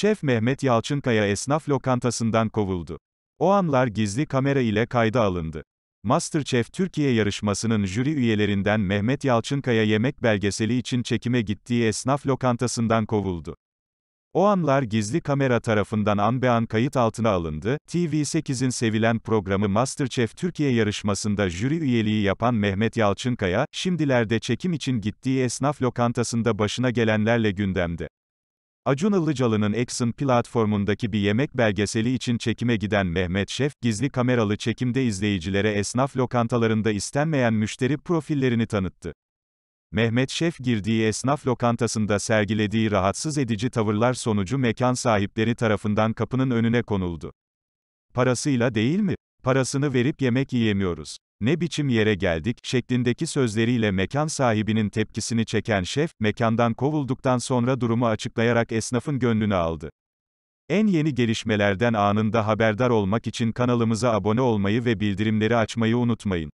Şef Mehmet Yalçınkaya esnaf lokantasından kovuldu. O anlar gizli kamera ile kayda alındı. MasterChef Türkiye yarışmasının jüri üyelerinden Mehmet Yalçınkaya yemek belgeseli için çekime gittiği esnaf lokantasından kovuldu. O anlar gizli kamera tarafından an be an kayıt altına alındı. TV8'in sevilen programı MasterChef Türkiye yarışmasında jüri üyeliği yapan Mehmet Yalçınkaya, şimdilerde çekim için gittiği esnaf lokantasında başına gelenlerle gündemde. Acun Ilıcalı'nın Exxon platformundaki bir yemek belgeseli için çekime giden Mehmet Şef, gizli kameralı çekimde izleyicilere esnaf lokantalarında istenmeyen müşteri profillerini tanıttı. Mehmet Şef girdiği esnaf lokantasında sergilediği rahatsız edici tavırlar sonucu mekan sahipleri tarafından kapının önüne konuldu. Parasıyla değil mi? Parasını verip yemek yiyemiyoruz ne biçim yere geldik, şeklindeki sözleriyle mekan sahibinin tepkisini çeken şef, mekandan kovulduktan sonra durumu açıklayarak esnafın gönlünü aldı. En yeni gelişmelerden anında haberdar olmak için kanalımıza abone olmayı ve bildirimleri açmayı unutmayın.